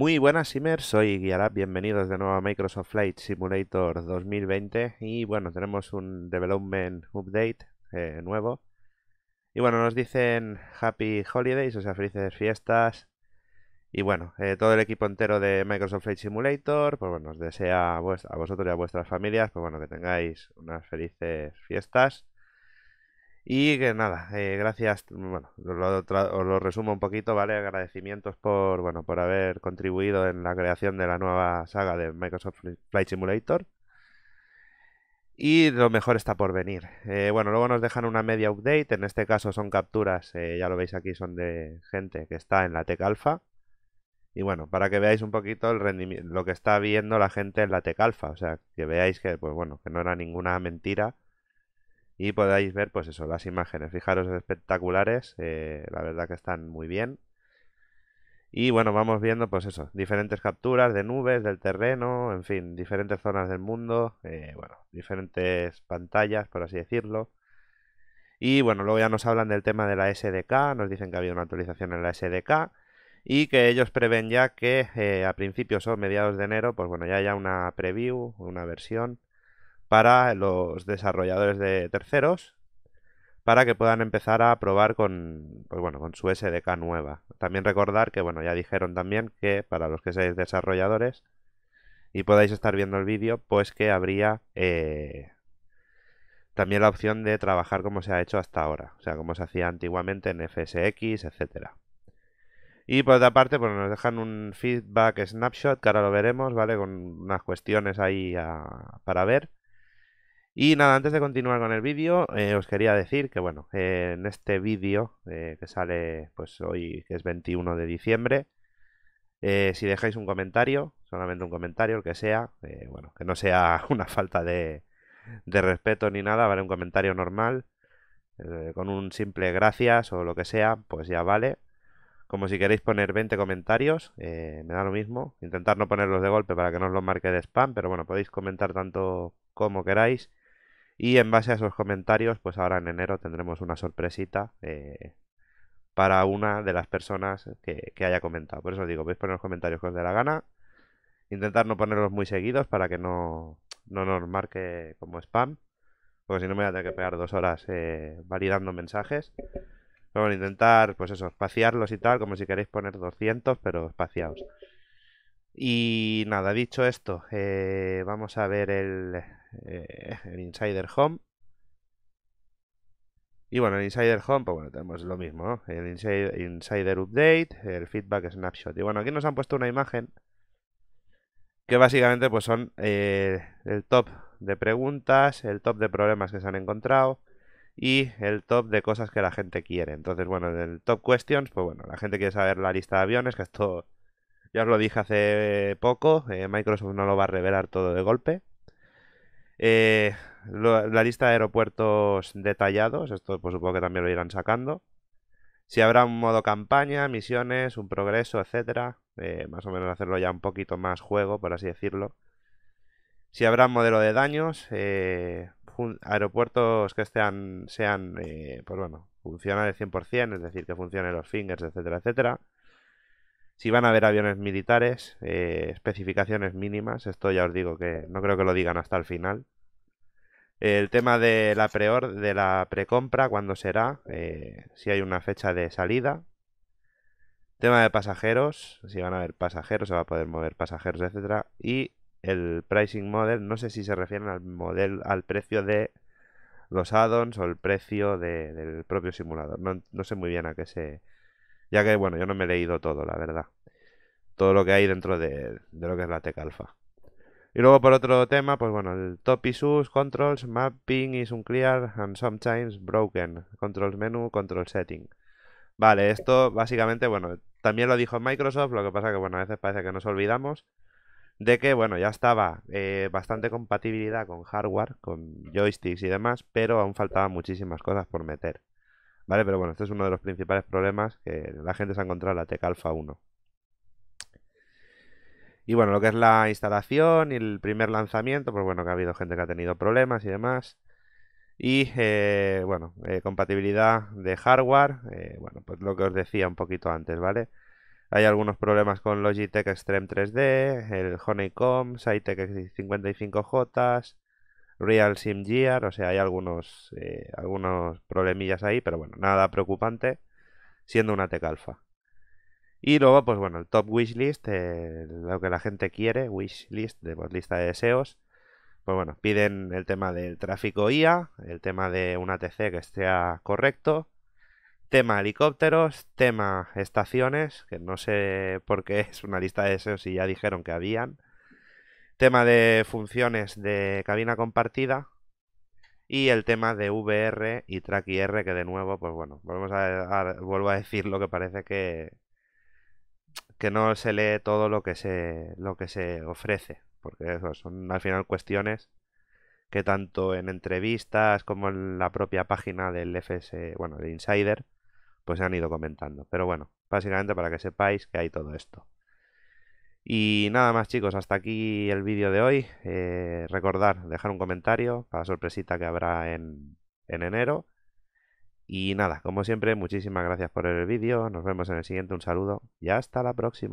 Muy buenas Simer, soy Guiarab. bienvenidos de nuevo a Microsoft Flight Simulator 2020 y bueno, tenemos un development update eh, nuevo y bueno, nos dicen Happy Holidays, o sea, felices fiestas y bueno, eh, todo el equipo entero de Microsoft Flight Simulator, pues bueno, os desea a, a vosotros y a vuestras familias, pues bueno, que tengáis unas felices fiestas y que nada, eh, gracias, bueno, os lo resumo un poquito, ¿vale? Agradecimientos por, bueno, por haber contribuido en la creación de la nueva saga de Microsoft Flight Simulator. Y lo mejor está por venir. Eh, bueno, luego nos dejan una media update, en este caso son capturas, eh, ya lo veis aquí, son de gente que está en la Tec Alpha. Y bueno, para que veáis un poquito el rendimiento, lo que está viendo la gente en la Tec Alpha, o sea, que veáis que, pues bueno, que no era ninguna mentira y podáis ver, pues eso, las imágenes. Fijaros, espectaculares, eh, la verdad que están muy bien. Y bueno, vamos viendo, pues eso, diferentes capturas de nubes, del terreno, en fin, diferentes zonas del mundo, eh, bueno, diferentes pantallas, por así decirlo. Y bueno, luego ya nos hablan del tema de la SDK, nos dicen que ha habido una actualización en la SDK y que ellos prevén ya que eh, a principios o mediados de enero, pues bueno, ya haya una preview, una versión para los desarrolladores de terceros para que puedan empezar a probar con, pues bueno, con su SDK nueva. También recordar que, bueno, ya dijeron también que para los que seáis desarrolladores y podáis estar viendo el vídeo, pues que habría eh, también la opción de trabajar como se ha hecho hasta ahora, o sea, como se hacía antiguamente en FSX, etc. Y por otra parte, pues nos dejan un feedback snapshot, que ahora lo veremos, ¿vale? Con unas cuestiones ahí para ver. Y nada, antes de continuar con el vídeo, eh, os quería decir que bueno, eh, en este vídeo eh, que sale pues hoy, que es 21 de diciembre, si dejáis un comentario, solamente un comentario, el que sea, bueno, que no sea una falta de, de respeto ni nada, vale, un comentario normal, con un simple gracias o lo que sea, pues ya vale. Como si queréis poner 20 comentarios, me da lo mismo. Intentar no ponerlos de golpe para que no os lo marque de spam, pero bueno, podéis comentar tanto como queráis y en base a esos comentarios, pues ahora en enero tendremos una sorpresita eh, para una de las personas que, haya comentado. Por eso os digo, podéis poner los comentarios que os dé la gana. Intentar no ponerlos muy seguidos para que no, nos marque como spam. Porque si no me voy a tener que pegar dos horas eh, validando mensajes. Pero bueno, intentar, pues eso, espaciarlos y tal, como si queréis poner 200, pero espaciados. Y nada, dicho esto, eh, vamos a ver el, eh, el Insider Home. Y bueno, el Insider Home, pues bueno, tenemos lo mismo, El Insider, Update, el Feedback Snapshot. Y bueno, aquí nos han puesto una imagen que básicamente pues son eh, el top de preguntas, el top de problemas que se han encontrado y el top de cosas que la gente quiere. Entonces, bueno, en el top questions, pues bueno, la gente quiere saber la lista de aviones, que esto ya os lo dije hace poco, eh, Microsoft no lo va a revelar todo de golpe. Eh, la lista de aeropuertos detallados, esto por pues supongo que también lo irán sacando. Si habrá un modo campaña, misiones, un progreso, etcétera. Eh, más o menos hacerlo ya un poquito más juego, por así decirlo. Si habrá un modelo de daños, eh, aeropuertos que sean, sean pues bueno, funcionales 100%, es decir, que funcionen los fingers, etcétera, etcétera. Si van a haber aviones militares, eh, especificaciones mínimas, esto ya os digo que no creo que lo digan hasta el final. El tema de la pre de la precompra, cuándo será, eh, si hay una fecha de salida. Tema de pasajeros, si van a haber pasajeros, se va a poder mover pasajeros, etcétera. Y el pricing model, no sé si se refieren al al precio de los add-ons o el precio del propio simulador. No, no, sé muy bien a qué se ya que, bueno, yo no me he leído todo, la verdad. Todo lo que hay dentro de, lo que es la Tec Y luego por otro tema, pues bueno, el top issues, controls, mapping is unclear and sometimes broken. Controls menu, control setting. Vale, esto básicamente, bueno, también lo dijo Microsoft, lo que pasa que, bueno, a veces parece que nos olvidamos de que, bueno, ya estaba eh, bastante compatibilidad con hardware, con joysticks y demás, pero aún faltaban muchísimas cosas por meter. Pero bueno, este es uno de los principales problemas que la gente se ha encontrado en la TEC Alpha 1. Y bueno, lo que es la instalación y el primer lanzamiento, pues bueno, que ha habido gente que ha tenido problemas y demás. Y eh, bueno, eh, compatibilidad de hardware, eh, bueno, pues lo que os decía un poquito antes, ¿vale? Hay algunos problemas con Logitech Extreme 3D, el Honeycomb, sitec 55J, Real Sim Gear, o sea, hay algunos, eh, algunos problemillas ahí, pero bueno, nada preocupante, siendo una tecalfa alfa. Y luego, pues bueno, el top wishlist, List, lo que la gente quiere, wishlist, de pues, lista de deseos. Pues bueno, piden el tema del tráfico IA, el tema de un ATC que sea correcto, tema helicópteros, tema estaciones, que no sé por qué es una lista de deseos si ya dijeron que habían tema de funciones de cabina compartida y el tema de VR y Track que de nuevo, pues bueno, volvemos a, vuelvo a decir lo que parece que, que no se lee todo lo que se, lo que se ofrece, porque eso son al final cuestiones que tanto en entrevistas como en la propia página del FS, bueno, de Insider, pues se han ido comentando. Pero bueno, básicamente para que sepáis que hay todo esto. Y nada más chicos, hasta aquí el vídeo de hoy. Eh, recordar, dejar un comentario para la sorpresita que habrá en, en enero. Y nada, como siempre, muchísimas gracias por el vídeo. Nos vemos en el siguiente. Un saludo y hasta la próxima.